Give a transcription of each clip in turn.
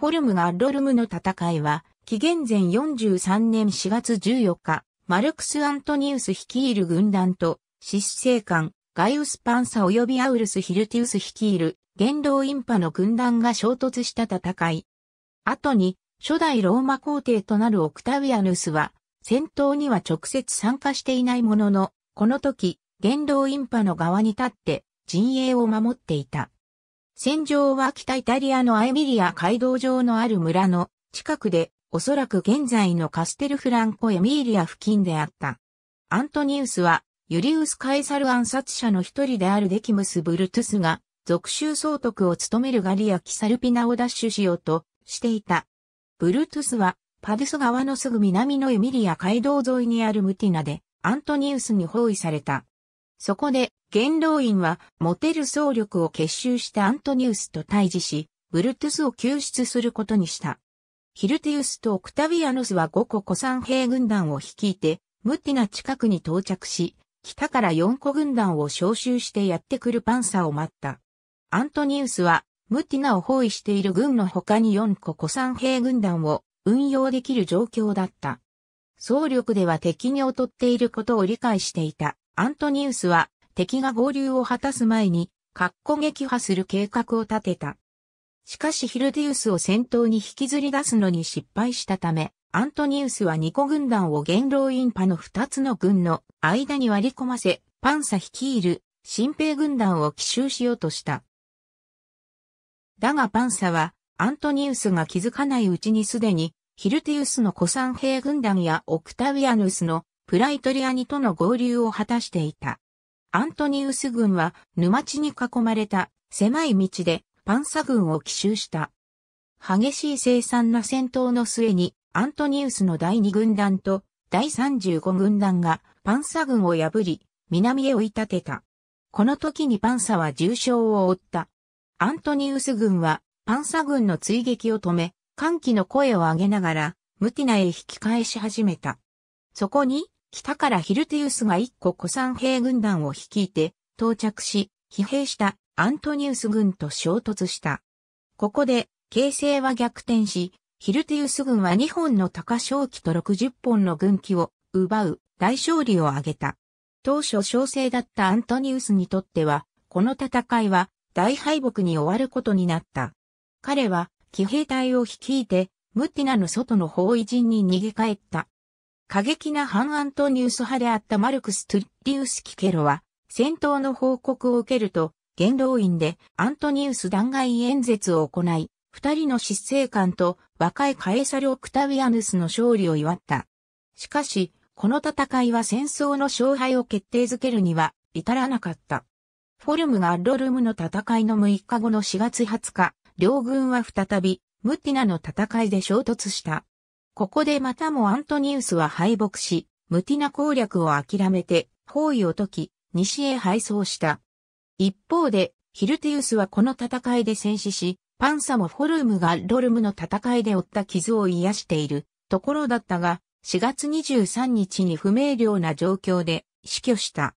フォルムガッロルムの戦いは、紀元前43年4月14日、マルクス・アントニウス率いる軍団と、執政官、ガイウス・パンサ及びアウルス・ヒルティウス率いる、元老インパの軍団が衝突した戦い。後に、初代ローマ皇帝となるオクタウィアヌスは、戦闘には直接参加していないものの、この時、元老インパの側に立って、陣営を守っていた。戦場は北イタリアのアエミリア街道上のある村の近くで、おそらく現在のカステルフランコ・エミーリア付近であった。アントニウスは、ユリウス・カエサル暗殺者の一人であるデキムス・ブルトゥスが、属州総督を務めるガリア・キサルピナを奪取しようとしていた。ブルトゥスは、パデス川のすぐ南のエミリア街道沿いにあるムティナで、アントニウスに包囲された。そこで、元老院は、モテる総力を結集したアントニウスと対峙し、ブルトゥスを救出することにした。ヒルティウスとオクタヴィアノスは5個古参兵軍団を率いて、ムティナ近くに到着し、北から4個軍団を招集してやってくるパンサーを待った。アントニウスは、ムティナを包囲している軍の他に4個古参兵軍団を運用できる状況だった。総力では敵に劣っていることを理解していた。アントニウスは敵が合流を果たす前に、格好撃破する計画を立てた。しかしヒルディウスを戦闘に引きずり出すのに失敗したため、アントニウスは2個軍団を元老院派の二つの軍の間に割り込ませ、パンサ率いる新兵軍団を奇襲しようとした。だがパンサは、アントニウスが気づかないうちにすでに、ヒルティウスの古参兵軍団やオクタウィアヌスのプライトリアニとの合流を果たしていた。アントニウス軍は沼地に囲まれた狭い道でパンサ軍を奇襲した。激しい生産な戦闘の末にアントニウスの第2軍団と第35軍団がパンサ軍を破り南へ追い立てた。この時にパンサは重傷を負った。アントニウス軍はパンサ軍の追撃を止め歓喜の声を上げながらムティナへ引き返し始めた。そこに北からヒルティウスが一個古参兵軍団を率いて到着し、疲弊したアントニウス軍と衝突した。ここで、形勢は逆転し、ヒルティウス軍は2本の高正機と60本の軍機を奪う大勝利を挙げた。当初小生だったアントニウスにとっては、この戦いは大敗北に終わることになった。彼は、騎兵隊を率いて、ムティナの外の包囲陣に逃げ帰った。過激な反アントニウス派であったマルクス・トゥッリウス・キケロは、戦闘の報告を受けると、元老院でアントニウス弾劾演説を行い、二人の執政官と若いカエサル・オクタビアヌスの勝利を祝った。しかし、この戦いは戦争の勝敗を決定づけるには至らなかった。フォルムがアッロルムの戦いの6日後の4月20日、両軍は再びムティナの戦いで衝突した。ここでまたもアントニウスは敗北し、ムティナ攻略を諦めて、包囲を解き、西へ敗走した。一方で、ヒルティウスはこの戦いで戦死し、パンサもフォルムがロルムの戦いで負った傷を癒しているところだったが、4月23日に不明瞭な状況で死去した。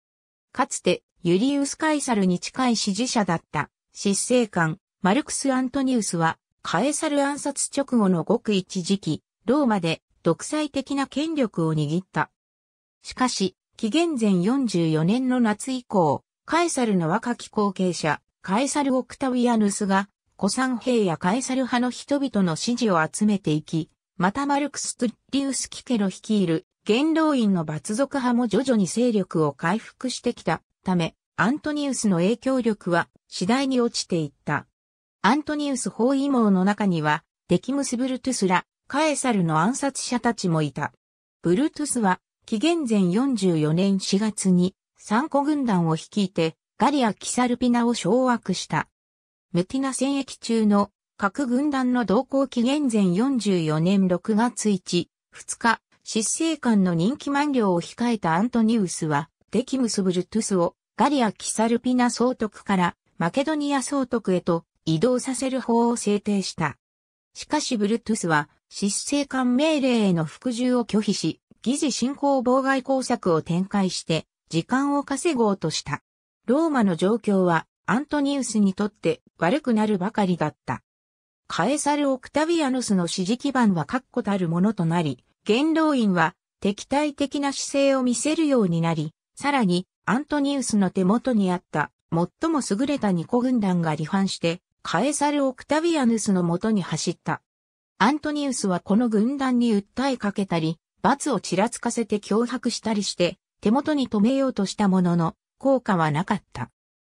かつて、ユリウス・カイサルに近い支持者だった執政官、マルクス・アントニウスは、カエサル暗殺直後のごく一時期、ローマで独裁的な権力を握った。しかし、紀元前44年の夏以降、カエサルの若き後継者、カエサル・オクタウィアヌスが、古参兵やカエサル派の人々の支持を集めていき、またマルクス・トゥリウス・キケロ率いる元老院の罰族派も徐々に勢力を回復してきたため、アントニウスの影響力は次第に落ちていった。アントニウス包囲網の中には、デキムスブルトゥスラ、カエサルの暗殺者たちもいた。ブルトゥスは、紀元前44年4月に、三個軍団を率いて、ガリア・キサルピナを掌握した。メティナ戦役中の各軍団の同行紀元前44年6月1、2日、執政官の任期満了を控えたアントニウスは、デキムス・ブルトゥスをガリア・キサルピナ総督からマケドニア総督へと移動させる法を制定した。しかしブルトゥスは、執政官命令への服従を拒否し、疑似進行妨害工作を展開して、時間を稼ごうとした。ローマの状況は、アントニウスにとって悪くなるばかりだった。カエサル・オクタビアノスの支持基盤は確固たるものとなり、元老院は敵対的な姿勢を見せるようになり、さらにアントニウスの手元にあった最も優れた二個軍団が離反してカエサル・オクタビアヌスのもとに走った。アントニウスはこの軍団に訴えかけたり、罰をちらつかせて脅迫したりして、手元に止めようとしたものの、効果はなかった。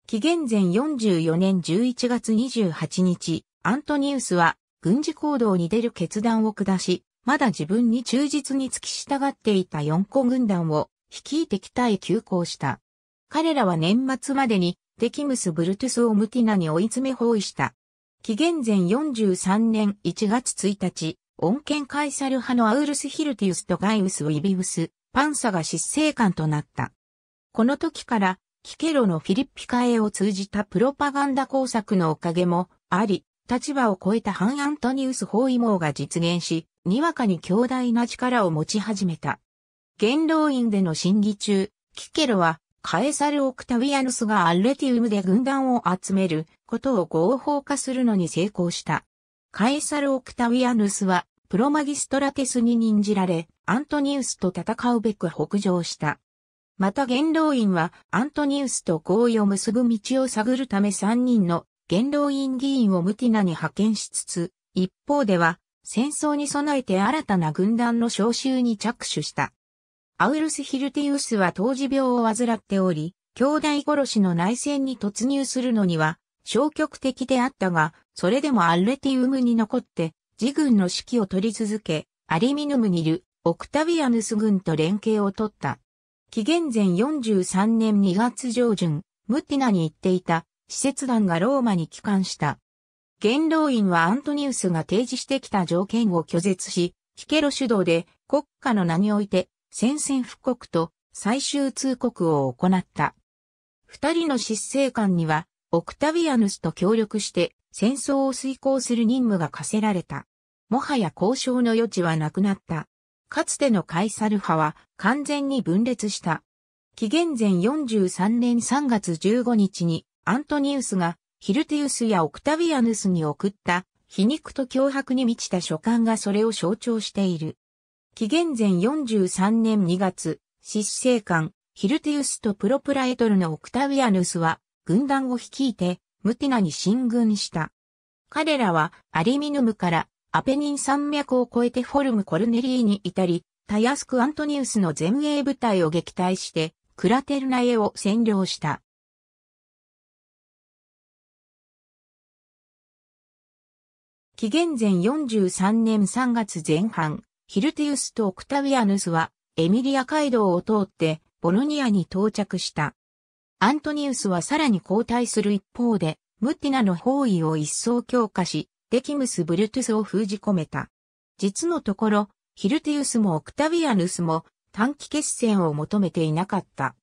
紀元前44年11月28日、アントニウスは軍事行動に出る決断を下し、まだ自分に忠実に付き従っていた4個軍団を率いて北へ急行した。彼らは年末までにテキムス・ブルトゥス・オムティナに追い詰め包囲した。紀元前43年1月1日、恩恵カイサル派のアウルス・ヒルティウスとガイウス・ウィビウス、パンサが執政官となった。この時から、キケロのフィリッピカエを通じたプロパガンダ工作のおかげもあり、立場を超えた反アントニウス包囲網が実現し、にわかに強大な力を持ち始めた。元老院での審議中、キケロはカエサル・オクタウィアヌスがアル・レティウムで軍団を集めることを合法化するのに成功した。カエサル・オクタウィアヌスはプロマギストラテスに任じられ、アントニウスと戦うべく北上した。また元老院はアントニウスと合意を結ぶ道を探るため3人の元老院議員をムティナに派遣しつつ、一方では戦争に備えて新たな軍団の召集に着手した。アウルス・ヒルティウスは当時病を患っており、兄弟殺しの内戦に突入するのには消極的であったが、それでもアルレティウムに残って、自軍の指揮を取り続け、アリミヌムにいるオクタビアヌス軍と連携を取った。紀元前43年2月上旬、ムティナに行っていた施設団がローマに帰還した。元老院はアントニウスが提示してきた条件を拒絶し、キケロ主導で国家の名において宣戦布告と最終通告を行った。二人の執政官には、オクタヴィアヌスと協力して戦争を遂行する任務が課せられた。もはや交渉の余地はなくなった。かつてのカイサル派は完全に分裂した。紀元前43年3月15日にアントニウスがヒルティウスやオクタヴィアヌスに送った皮肉と脅迫に満ちた書簡がそれを象徴している。紀元前43年2月、執政官、ヒルティウスとプロプラエトルのオクタウィアヌスは、軍団を率いて、ムティナに進軍した。彼らは、アリミヌムから、アペニン山脈を越えてフォルムコルネリーに至り、タヤスクアントニウスの前衛部隊を撃退して、クラテルナエを占領した。紀元前43年3月前半、ヒルティウスとオクタウィアヌスは、エミリア街道を通って、ボロニアに到着した。アントニウスはさらに後退する一方で、ムティナの包囲を一層強化し、デキムス・ブルトゥスを封じ込めた。実のところ、ヒルティウスもオクタビアヌスも短期決戦を求めていなかった。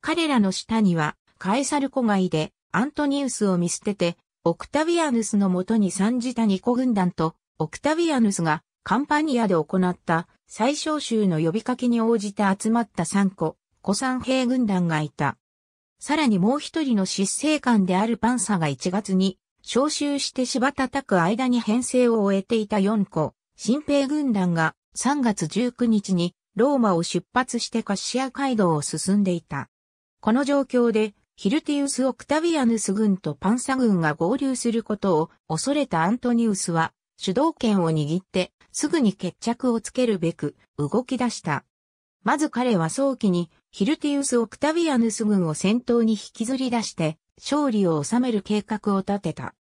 彼らの下には、カエサル子がいで、アントニウスを見捨てて、オクタビアヌスのもとに参じたニコ軍団と、オクタビアヌスがカンパニアで行った最小州の呼びかけに応じて集まった3個、古参兵軍団がいた。さらにもう一人の執政官であるパンサが1月に召集して芝叩く間に編成を終えていた4個、新兵軍団が3月19日にローマを出発してカシア街道を進んでいた。この状況でヒルティウス・オクタビアヌス軍とパンサ軍が合流することを恐れたアントニウスは主導権を握ってすぐに決着をつけるべく動き出した。まず彼は早期にヒルティウス・オクタビアヌス軍を先頭に引きずり出して勝利を収める計画を立てた。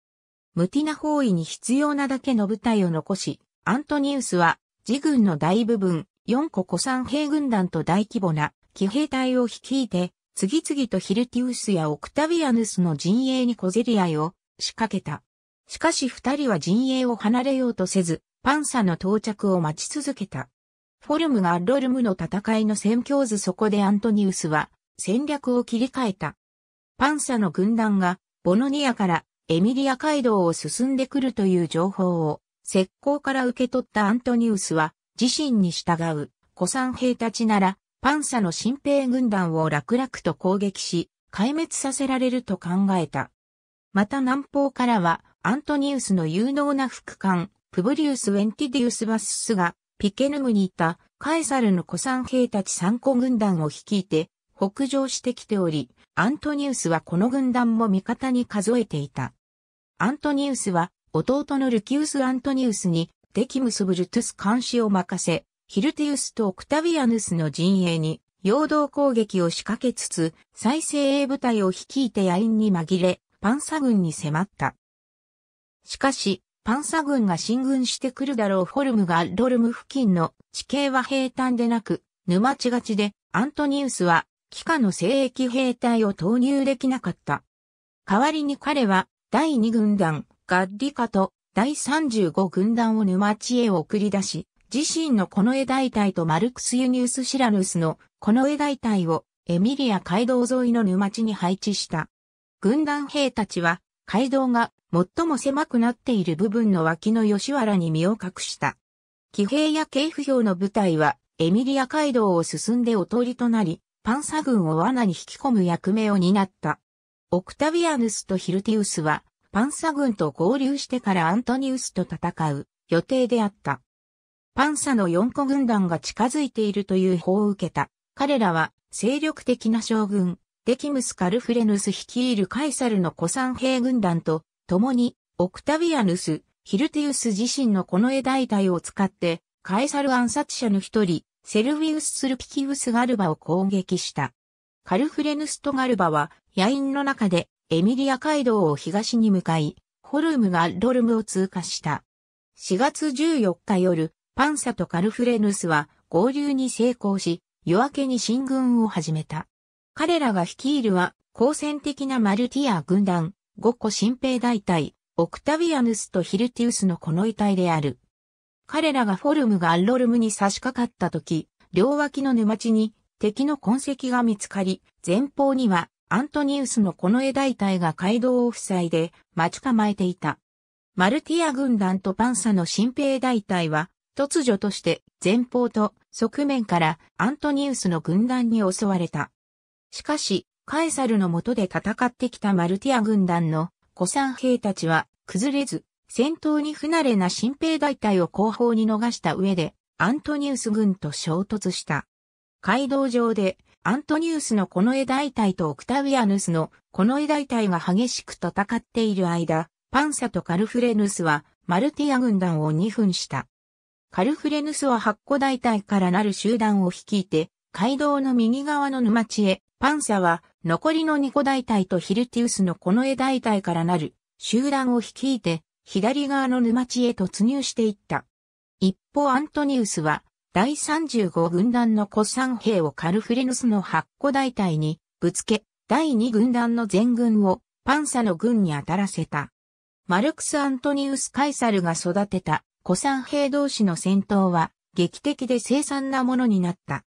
ムティナ包囲に必要なだけの部隊を残し、アントニウスは自軍の大部分四個古参兵軍団と大規模な騎兵隊を率いて次々とヒルティウスやオクタビアヌスの陣営に小競り合いを仕掛けた。しかし二人は陣営を離れようとせず、パンサの到着を待ち続けた。フォルムがアロルムの戦いの戦況図そこでアントニウスは戦略を切り替えた。パンサの軍団がボノニアからエミリア街道を進んでくるという情報を石膏から受け取ったアントニウスは自身に従う古参兵たちならパンサの新兵軍団を楽々と攻撃し壊滅させられると考えた。また南方からはアントニウスの有能な副官、プブリウス・ウェンティディウス・バッスが、ピケヌムにいた、カエサルの古参兵たち参考軍団を率いて、北上してきており、アントニウスはこの軍団も味方に数えていた。アントニウスは、弟のルキウス・アントニウスに、デキムス・ブルトゥス監視を任せ、ヒルティウスとオクタビアヌスの陣営に、陽動攻撃を仕掛けつつ、再生鋭部隊を率いて野員に紛れ、パンサ軍に迫った。しかし、パンサ軍が進軍してくるだろうフォルムがドルム付近の地形は平坦でなく、沼地がちで、アントニウスは、帰化の聖域兵隊を投入できなかった。代わりに彼は、第2軍団、ガッリカと、第35軍団を沼地へ送り出し、自身のこの絵大隊とマルクス・ユニウス・シラヌスのこの絵大隊をエミリア街道沿いの沼地に配置した。軍団兵たちは街道が最も狭くなっている部分の脇の吉原に身を隠した。騎兵や警府兵の部隊は、エミリア街道を進んでおとりとなり、パンサ軍を罠に引き込む役目を担った。オクタビアヌスとヒルティウスは、パンサ軍と合流してからアントニウスと戦う予定であった。パンサの四個軍団が近づいているという報を受けた。彼らは、精力的な将軍、デキムス・カルフレヌス率いるカイサルの古参兵軍団と、共に、オクタヴィアヌス、ヒルティウス自身のこの絵代替を使って、カエサル暗殺者の一人、セルィウス・スルピキウス・ガルバを攻撃した。カルフレヌスト・ガルバは、野員の中で、エミリア街道を東に向かい、ホルムがロドルムを通過した。4月14日夜、パンサとカルフレヌスは合流に成功し、夜明けに進軍を始めた。彼らが率いるは、好戦的なマルティア軍団、5個新兵大隊、オクタヴィアヌスとヒルティウスのこの遺体である。彼らがフォルムがアッロルムに差し掛かった時、両脇の沼地に敵の痕跡が見つかり、前方にはアントニウスのこの絵大隊が街道を塞いで待ち構えていた。マルティア軍団とパンサの新兵大隊は突如として前方と側面からアントニウスの軍団に襲われた。しかし、カエサルの下で戦ってきたマルティア軍団の古参兵たちは崩れず、戦闘に不慣れな新兵大隊を後方に逃した上で、アントニウス軍と衝突した。街道上で、アントニウスのこの絵大隊とオクタウィアヌスのこの絵大隊が激しく戦っている間、パンサとカルフレヌスはマルティア軍団を2分した。カルフレヌスは8個大隊からなる集団を率いて、街道の右側の沼地へ、パンサは残りのニコ大隊とヒルティウスのこの絵大隊からなる集団を率いて左側の沼地へ突入していった。一方アントニウスは第35軍団の古参兵をカルフレヌスの八個大隊にぶつけ、第2軍団の全軍をパンサの軍に当たらせた。マルクス・アントニウス・カイサルが育てた古参兵同士の戦闘は劇的で凄惨なものになった。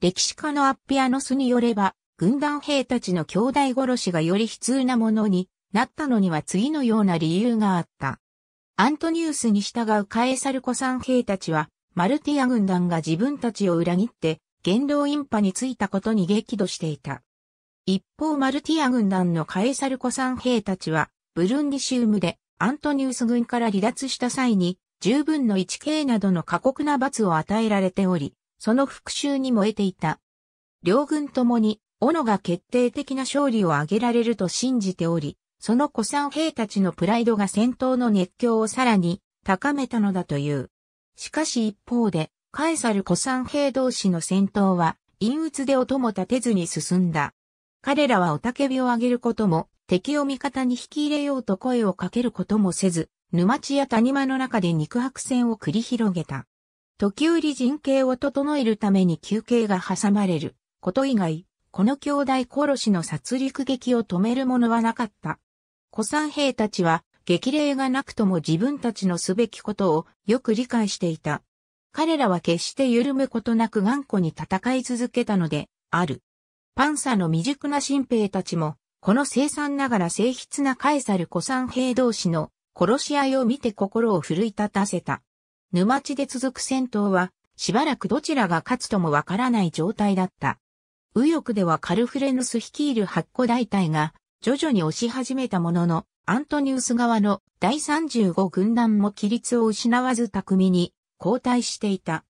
歴史家のアッピアノスによれば、軍団兵たちの兄弟殺しがより悲痛なものになったのには次のような理由があった。アントニウスに従うカエサルコさん兵たちは、マルティア軍団が自分たちを裏切って、元老ンパについたことに激怒していた。一方マルティア軍団のカエサルコさん兵たちは、ブルンディシウムでアントニウス軍から離脱した際に、十分の一系などの過酷な罰を与えられており、その復讐に燃えていた。両軍ともに斧が決定的な勝利を挙げられると信じており、その古参兵たちのプライドが戦闘の熱狂をさらに高めたのだという。しかし一方で、カエサル古参兵同士の戦闘は、陰鬱で音も立てずに進んだ。彼らは雄たけびを上げることも、敵を味方に引き入れようと声をかけることもせず、沼地や谷間の中で肉薄戦を繰り広げた。時折人形を整えるために休憩が挟まれること以外、この兄弟殺しの殺戮劇を止める者はなかった。古参兵たちは、激励がなくとも自分たちのすべきことをよく理解していた。彼らは決して緩むことなく頑固に戦い続けたので、ある。パンサの未熟な新兵たちも、この凄惨ながら誠筆なカエサル古参兵同士の殺し合いを見て心を奮い立たせた。沼地で続く戦闘は、しばらくどちらが勝つともわからない状態だった。右翼ではカルフレヌス率いる八個大隊が徐々に押し始めたものの、アントニウス側の第35軍団も規律を失わず巧みに後退していた。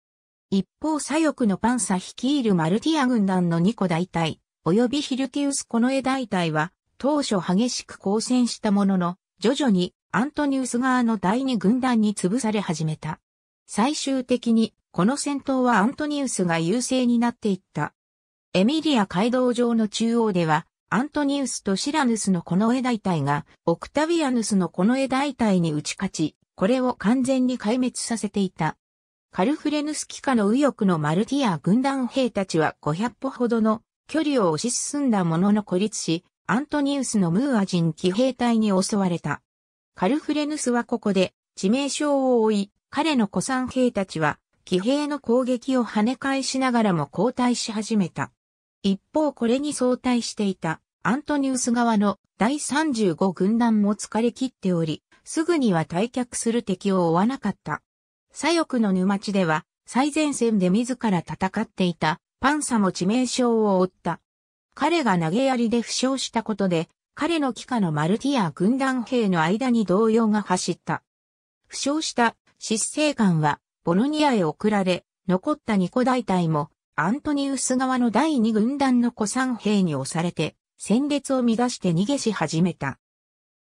一方左翼のパンサ率いるマルティア軍団の2個大隊、及びヒルティウスコノエ大隊は、当初激しく交戦したものの、徐々にアントニウス側の第2軍団に潰され始めた。最終的に、この戦闘はアントニウスが優勢になっていった。エミリア街道上の中央では、アントニウスとシラヌスのこの枝大体が、オクタビアヌスのこの枝大体に打ち勝ち、これを完全に壊滅させていた。カルフレヌス機下の右翼のマルティア軍団兵たちは500歩ほどの距離を押し進んだものの孤立し、アントニウスのムーア人騎兵隊に襲われた。カルフレヌスはここで致命傷を負い、彼の古参兵たちは騎兵の攻撃を跳ね返しながらも後退し始めた。一方これに相対していたアントニウス側の第35軍団も疲れ切っており、すぐには退却する敵を追わなかった。左翼の沼地では最前線で自ら戦っていたパンサも致命傷を負った。彼が投げ槍で負傷したことで、彼の帰化のマルティア軍団兵の間に動揺が走った。負傷した失政官はボロニアへ送られ、残ったニコ大隊もアントニウス側の第二軍団の古参兵に押されて、戦列を乱して逃げし始めた。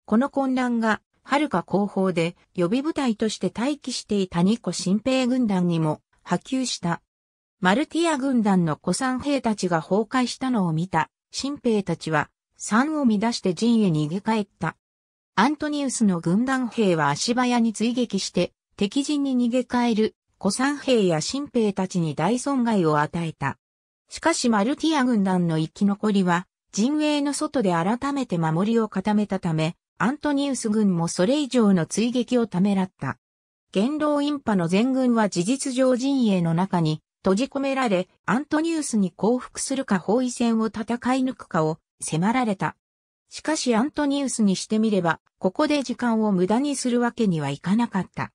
この混乱が、遥か後方で予備部隊として待機していた二個新兵軍団にも波及した。マルティア軍団の古参兵たちが崩壊したのを見た、新兵たちは、山を乱して陣へ逃げ帰った。アントニウスの軍団兵は足早に追撃して、敵陣に逃げ帰る古参兵や新兵たちに大損害を与えた。しかしマルティア軍団の生き残りは、陣営の外で改めて守りを固めたため、アントニウス軍もそれ以上の追撃をためらった。元老院派の全軍は事実上陣営の中に閉じ込められ、アントニウスに降伏するか包囲戦を戦い抜くかを迫られた。しかしアントニウスにしてみれば、ここで時間を無駄にするわけにはいかなかった。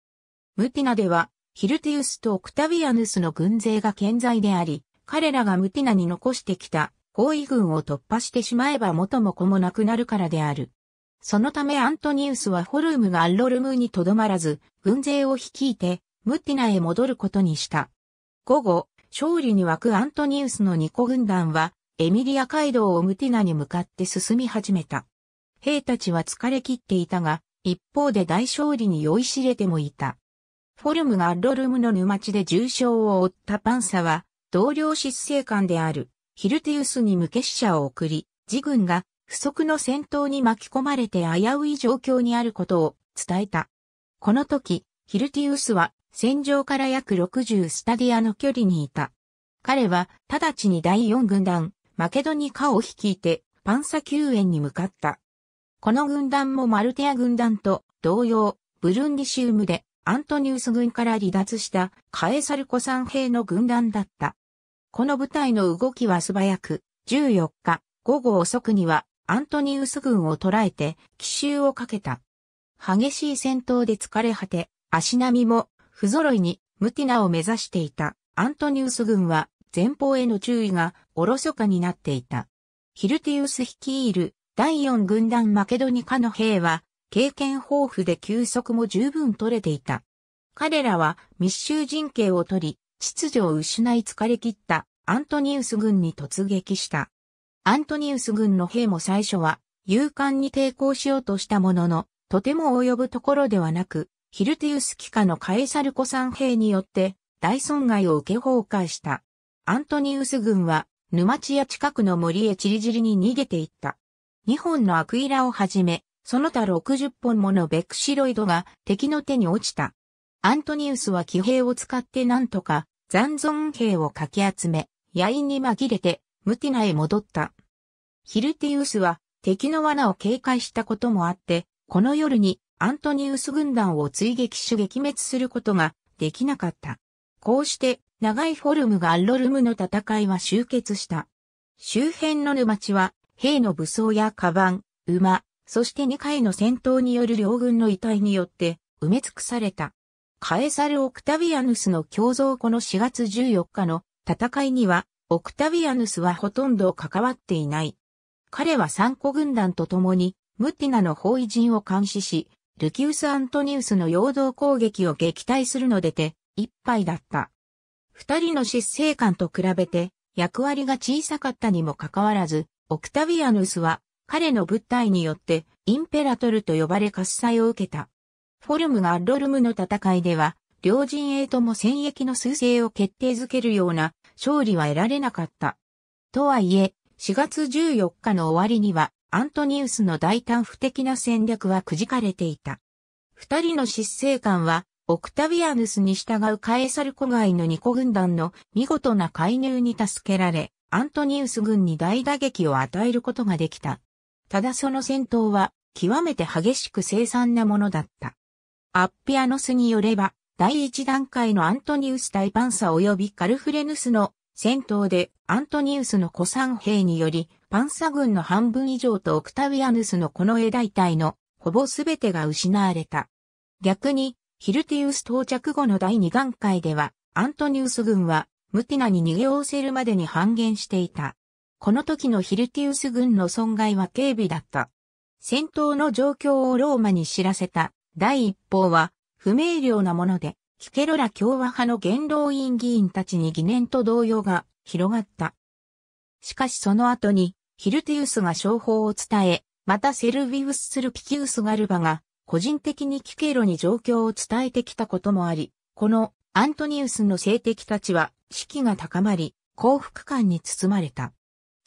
ムティナではヒルティウスとオクタビアヌスの軍勢が健在であり、彼らがムティナに残してきた包囲軍を突破してしまえば元も子もなくなるからである。そのためアントニウスはホルムがアンロルムにとどまらず、軍勢を率いて、ムティナへ戻ることにした。午後、勝利に沸くアントニウスの二個軍団は、エミリア街道をムティナに向かって進み始めた。兵たちは疲れ切っていたが、一方で大勝利に酔いしれてもいた。フォルムがアッロルムの沼地で重傷を負ったパンサは、同僚執政官であるヒルティウスに無血者を送り、自軍が不足の戦闘に巻き込まれて危うい状況にあることを伝えた。この時、ヒルティウスは戦場から約60スタディアの距離にいた。彼は直ちに第4軍団、マケドニカを率いてパンサ救援に向かった。この軍団もマルテア軍団と同様、ブルンディシウムでアントニウス軍から離脱したカエサルコ三兵の軍団だった。この部隊の動きは素早く、14日午後遅くにはアントニウス軍を捕らえて奇襲をかけた。激しい戦闘で疲れ果て、足並みも不揃いにムティナを目指していたアントニウス軍は前方への注意がおろそかになっていた。ヒルティウス率いる第4軍団マケドニカの兵は経験豊富で休息も十分取れていた。彼らは密集陣形を取り、秩序を失い疲れ切ったアントニウス軍に突撃した。アントニウス軍の兵も最初は勇敢に抵抗しようとしたものの、とても及ぶところではなく、ヒルティウス機下のカエサルコさん兵によって大損害を受け崩壊した。アントニウス軍は沼地や近くの森へ散り散りに逃げていった。2本のアクイラをはじめ、その他60本ものベクシロイドが敵の手に落ちた。アントニウスは騎兵を使って何とか残存兵をかき集め、野員に紛れてムティナへ戻った。ヒルティウスは敵の罠を警戒したこともあって、この夜にアントニウス軍団を追撃し撃滅することができなかった。こうして長いフォルムがアッロルムの戦いは終結した。周辺の沼地は兵の武装やカバン、馬、そして2回の戦闘による両軍の遺体によって埋め尽くされた。カエサル・オクタビアヌスの共造庫の4月14日の戦いには、オクタビアヌスはほとんど関わっていない。彼は三個軍団と共に、ムッティナの包囲陣を監視し、ルキウス・アントニウスの陽動攻撃を撃退するのでて、一杯だった。二人の執政官と比べて、役割が小さかったにもかかわらず、オクタビアヌスは彼の物体によってインペラトルと呼ばれ喝采を受けた。フォルムがロルムの戦いでは、両陣営とも戦役の数勢を決定づけるような勝利は得られなかった。とはいえ、4月14日の終わりには、アントニウスの大胆不敵な戦略はくじかれていた。二人の失政官は、オクタビアヌスに従うカエサル古外のニコ軍団の見事な介入に助けられ、アントニウス軍に大打撃を与えることができた。ただその戦闘は極めて激しく凄惨なものだった。アッピアノスによれば、第一段階のアントニウス対パンサ及びカルフレヌスの戦闘でアントニウスの古参兵によりパンサ軍の半分以上とオクタウィアヌスのこの絵大隊のほぼ全てが失われた。逆にヒルティウス到着後の第二段階ではアントニウス軍はムティナに逃げおおせるまでに半減していた。この時のヒルティウス軍の損害は軽微だった。戦闘の状況をローマに知らせた第一報は不明瞭なもので、キケロラ共和派の元老院議員たちに疑念と動揺が広がった。しかしその後に、ヒルティウスが商法を伝え、またセルビウスするピキウスガルバが、個人的にキケロに状況を伝えてきたこともあり、このアントニウスの政敵たちは士気が高まり、幸福感に包まれた。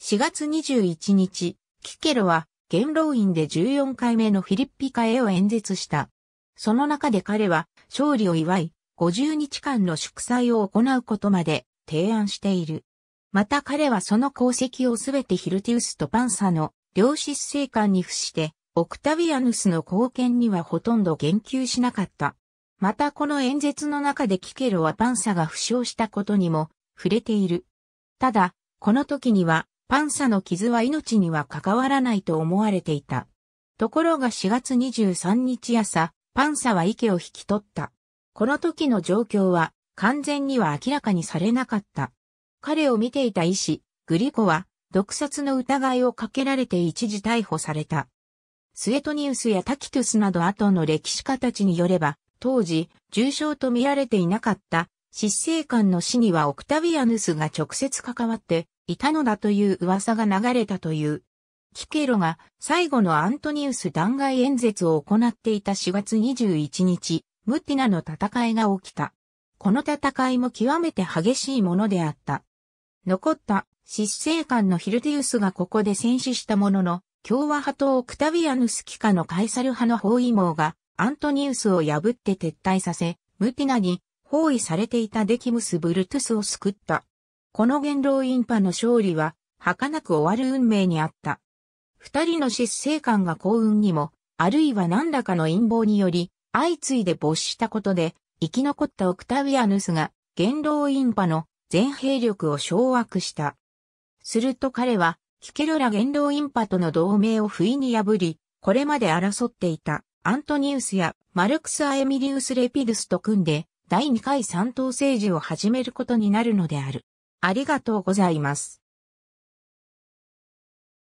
4月21日、キケロは元老院で14回目のフィリッピカへを演説した。その中で彼は勝利を祝い、50日間の祝祭を行うことまで提案している。また彼はその功績をすべてヒルティウスとパンサの両子生官に付して、オクタビアヌスの貢献にはほとんど言及しなかった。またこの演説の中でキケロはパンサが負傷したことにも触れている。ただ、この時にはパンサの傷は命には関わらないと思われていた。ところが4月23日朝、パンサは池を引き取った。この時の状況は完全には明らかにされなかった。彼を見ていた医師、グリコは、毒殺の疑いをかけられて一時逮捕された。スエトニウスやタキトゥスなど後の歴史家たちによれば、当時、重症と見られていなかった、失政官の死にはオクタビアヌスが直接関わっていたのだという噂が流れたという。キケロが最後のアントニウス弾劾演説を行っていた4月21日、ムティナの戦いが起きた。この戦いも極めて激しいものであった。残った失政官のヒルディウスがここで戦死したものの、共和派とオクタビアヌスキカのカイサル派の包囲網がアントニウスを破って撤退させ、ムティナに包囲されていたデキムス・ブルトゥスを救った。この元老院派の勝利は、儚く終わる運命にあった。二人の失政官が幸運にも、あるいは何らかの陰謀により、相次いで没したことで、生き残ったオクタウィアヌスが、元老院派の全兵力を掌握した。すると彼は、キケロラ元老院派との同盟を不意に破り、これまで争っていたアントニウスやマルクス・アエミリウス・レピドスと組んで、第二回三党政治を始めることになるのである。ありがとうございます。